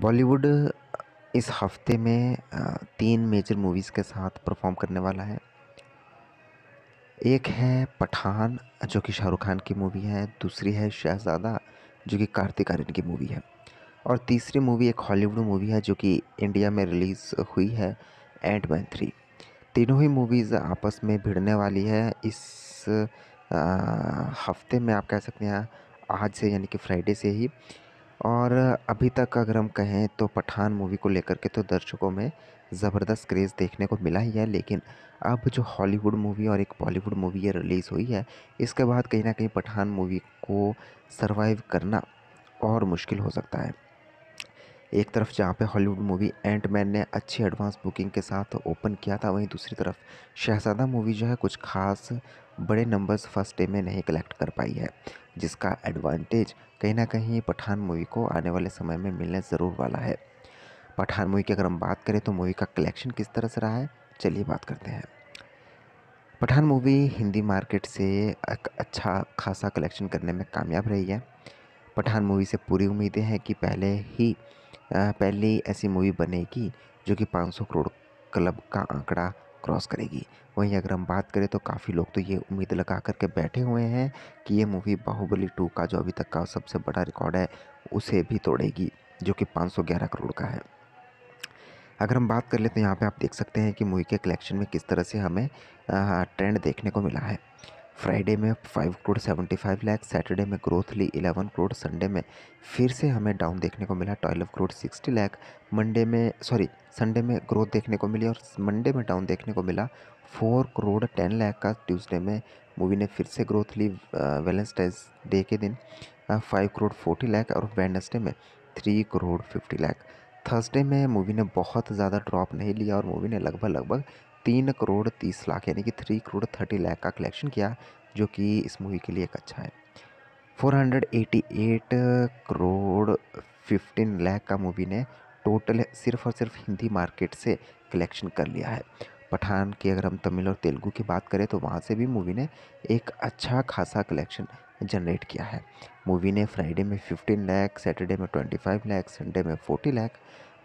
बॉलीवुड इस हफ्ते में तीन मेजर मूवीज़ के साथ परफॉर्म करने वाला है एक है पठान जो कि शाहरुख खान की मूवी है दूसरी है शहजादा जो कि कार्तिक आर्यन की मूवी है और तीसरी मूवी एक हॉलीवुड मूवी है जो कि इंडिया में रिलीज़ हुई है एंड मैन थ्री तीनों ही मूवीज़ आपस में भिड़ने वाली है इस आ, हफ्ते में आप कह सकते हैं आज से यानी कि फ्राइडे से ही और अभी तक अगर हम कहें तो पठान मूवी को लेकर के तो दर्शकों में ज़बरदस्त क्रेज़ देखने को मिला ही है लेकिन अब जो हॉलीवुड मूवी और एक बॉलीवुड मूवी ये रिलीज़ हुई है इसके बाद कहीं ना कहीं पठान मूवी को सर्वाइव करना और मुश्किल हो सकता है एक तरफ जहाँ पे हॉलीवुड मूवी एंड मैन ने अच्छी एडवांस बुकिंग के साथ ओपन किया था वहीं दूसरी तरफ शहजादा मूवी जो है कुछ खास बड़े नंबर्स फर्स्ट डे में नहीं कलेक्ट कर पाई है जिसका एडवांटेज कहीं ना कहीं पठान मूवी को आने वाले समय में मिलने ज़रूर वाला है पठान मूवी की अगर हम बात करें तो मूवी का कलेक्शन किस तरह से रहा है चलिए बात करते हैं पठान मूवी हिंदी मार्केट से एक अच्छा खासा कलेक्शन करने में कामयाब रही है पठान मूवी से पूरी उम्मीदें हैं कि पहले ही पहली ऐसी मूवी बनेगी जो कि 500 करोड़ क्लब का आंकड़ा क्रॉस करेगी वहीं अगर हम बात करें तो काफ़ी लोग तो ये उम्मीद लगा करके बैठे हुए हैं कि ये मूवी बाहुबली टू का जो अभी तक का सबसे बड़ा रिकॉर्ड है उसे भी तोड़ेगी जो कि 511 करोड़ का है अगर हम बात कर ले तो यहाँ पे आप देख सकते हैं कि मूवी के कलेक्शन में किस तरह से हमें ट्रेंड देखने को मिला है फ्राइडे में five crore seventy five lakh Saturday में ग्रोथ ली इलेवन करोड़ संडे में फिर से हमें डाउन देखने को मिला twelve crore sixty lakh Monday में सॉरी संडे में ग्रोथ देखने को मिली और मंडे में डाउन देखने को मिला फोर करोड़ टेन लैख का ट्यूसडे में मूवी ने फिर से ग्रोथ ली वेलेंसटाइंस डे के दिन फाइव करोड़ फोर्टी लैख और वेनसडे में three crore fifty lakh Thursday में मूवी ने बहुत ज़्यादा ड्रॉप नहीं लिया और मूवी ने लगभग लगभग तीन करोड़ तीस लाख यानी कि थ्री करोड़ थर्टी लाख का कलेक्शन किया जो कि इस मूवी के लिए एक अच्छा है four hundred eighty eight crore fifteen lakh का मूवी ने टोटल सिर्फ और सिर्फ हिंदी मार्केट से कलेक्शन कर लिया है पठान की अगर हम तमिल और तेलुगू की बात करें तो वहाँ से भी मूवी ने एक अच्छा खासा कलेक्शन जनरेट किया है मूवी ने फ्राइडे में फ़िफ्टीन लाख सैटरडे में ट्वेंटी फाइव संडे में फोर्टी लाख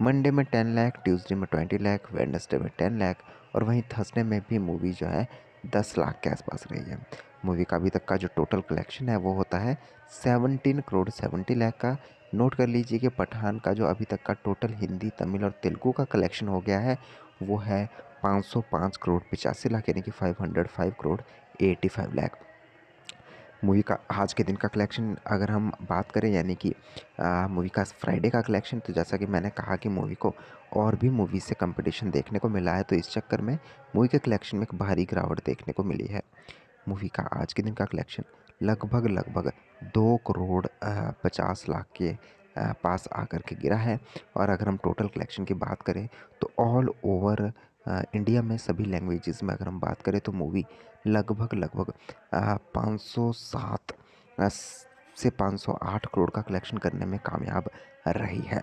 मंडे में टेन लाख ट्यूसडे में ट्वेंटी लाख वेडनेसडे में टेन लाख और वहीं थर्सडे में भी मूवी जो है दस लाख के आसपास रही है मूवी का अभी तक का जो टोटल कलेक्शन है वो होता है सेवनटीन करोड़ सेवेंटी लाख का नोट कर लीजिए कि पठान का जो अभी तक का टोटल हिंदी तमिल और तेलुगू का कलेक्शन हो गया है वो है पाँच सौ पाँच करोड़ पचासी लाख यानी कि five hundred five crore eighty five lakh movie का आज के दिन का कलेक्शन अगर हम बात करें यानी कि मूवी का फ्राइडे का कलेक्शन तो जैसा कि मैंने कहा कि मूवी को और भी मूवी से कंपटीशन देखने को मिला है तो इस चक्कर में मूवी के कलेक्शन में एक भारी गिरावट देखने को मिली है मूवी का आज के दिन का कलेक्शन लगभग लगभग दो करोड़ पचास लाख के पास आकर के गिरा है और अगर हम टोटल कलेक्शन की बात करें तो ऑल ओवर इंडिया में सभी लैंग्वेजेस में अगर हम बात करें तो मूवी लगभग लगभग पाँच सौ सात से 508 करोड़ का कलेक्शन करने में कामयाब रही है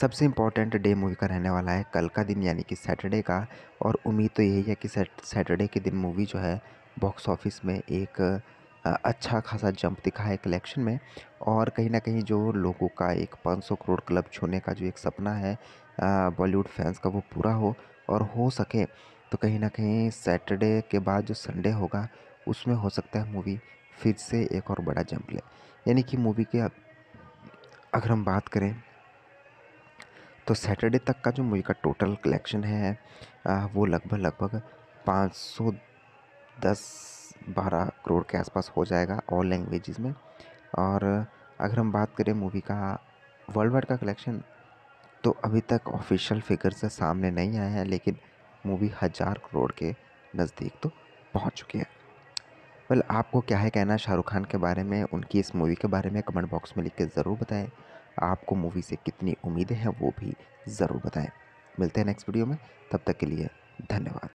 सबसे इम्पॉर्टेंट डे मूवी का रहने वाला है कल का दिन यानी कि सैटरडे का और उम्मीद तो यही है कि सैटरडे के दिन मूवी जो है बॉक्स ऑफिस में एक अच्छा खासा जंप दिखा है कलेक्शन में और कहीं ना कहीं जो लोगों का एक 500 करोड़ क्लब छूने का जो एक सपना है बॉलीवुड फैंस का वो पूरा हो और हो सके तो कहीं ना कहीं सैटरडे के बाद जो संडे होगा उसमें हो सकता है मूवी फिर से एक और बड़ा जंप ले यानी कि मूवी के अगर हम बात करें तो सैटरडे तक का जो मूवी का टोटल कलेक्शन है वो लगभग लगभग पाँच सौ दस बारह करोड़ के आसपास हो जाएगा ऑल लैंग्वेजेस में और अगर हम बात करें मूवी का वर्ल्ड वाइड का कलेक्शन तो अभी तक ऑफिशियल फिगर से सामने नहीं आए हैं लेकिन मूवी हज़ार करोड़ के नज़दीक तो पहुंच चुकी है वेल आपको क्या है कहना शाहरुख खान के बारे में उनकी इस मूवी के बारे में कमेंट बॉक्स में लिख के ज़रूर बताएं आपको मूवी से कितनी उम्मीदें हैं वो भी ज़रूर बताएं मिलते हैं नेक्स्ट वीडियो में तब तक के लिए धन्यवाद